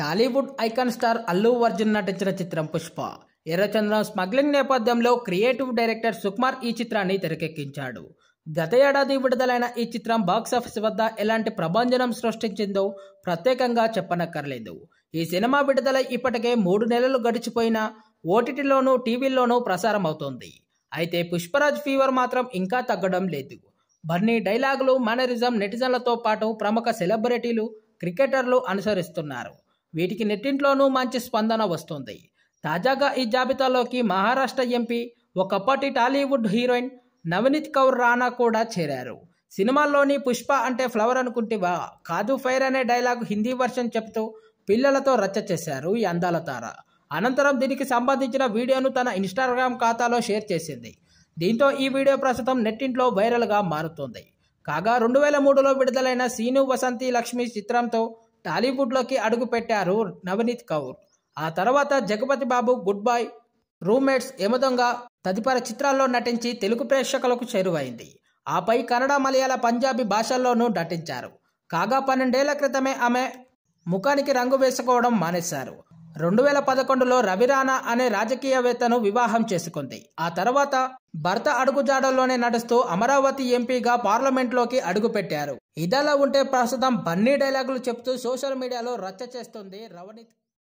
Tollywood icon star Allu Arjun నటించిన చిత్రం పుష్ప ఎర్రచంద్రం స్మగ్లింగ్ నేపథ్యంలో క్రియేటివ్ డైరెక్టర్ సుకుమార్ ఈ చిత్రాన్ని తెరకెక్కించాడు గత ఏడాది విడుదలైన ఈ చిత్రం బాక్సాఫీస్ వద్ద ఎలాంటి ప్రభంజనం సృష్టించిందో ప్రత్యేకంగా చెప్పనక్కర్లేదు ఈ సినిమా విడుదల ఇప్పటికే మూడు నెలలు గడిచిపోయినా ఓటీటీలోనూ టీవీల్లోనూ ప్రసారం అవుతోంది అయితే పుష్పరాజ్ ఫీవర్ మాత్రం ఇంకా తగ్గడం లేదు బర్నీ డైలాగులు మేనరిజం నెటిజన్లతో పాటు ప్రముఖ సెలబ్రిటీలు క్రికెటర్లు అనుసరిస్తున్నారు వీటికి నెట్టింట్లోనూ మంచి స్పందన వస్తుంది తాజాగా ఈ జాబితాలోకి మహారాష్ట్ర ఎంపీ ఒకప్పటి టాలీవుడ్ హీరోయిన్ నవనీత్ కౌర్ రాణా కూడా చేరారు సినిమాల్లోని పుష్ప అంటే ఫ్లవర్ అనుకుంటేవా కాదు ఫైర్ అనే డైలాగ్ హిందీ వర్షన్ చెప్తూ పిల్లలతో రచ్చ చేశారు ఈ అందాల తార అనంతరం దీనికి సంబంధించిన వీడియోను తన ఇన్స్టాగ్రామ్ ఖాతాలో షేర్ చేసింది దీంతో ఈ వీడియో ప్రస్తుతం నెట్టింట్లో వైరల్గా మారుతోంది కాగా రెండు వేల మూడులో విడుదలైన సీను వసంతి లక్ష్మి చిత్రంతో టాలీవుడ్లోకి అడుగుపెట్టారు నవనీత్ కౌర్ ఆ తర్వాత Jagapati Babu good boy roommates Yamadonga తదితర చిత్రాల్లో నటించి తెలుగు ప్రేక్షకులకు చేరువైంది ఆపై కన్నడ మలయాళ పంజాబీ భాషల్లోనూ నటించారు కాగా పన్నెండేళ్ల క్రితమే ఆమె ముఖానికి రంగు వేసుకోవడం మానేశారు రెండు వేల పదకొండులో రవిరాణా అనే రాజకీయవేత్తను వివాహం చేసుకుంది ఆ తర్వాత భర్త అడుగుజాడల్లోనే నడుస్తూ అమరావతి ఎంపీగా పార్లమెంట్లోకి అడుగుపెట్టారు ఇదలా ఉంటే ప్రస్తుతం బన్నీ డైలాగులు చెప్తూ సోషల్ మీడియాలో రచ్చ చేస్తుంది రవణి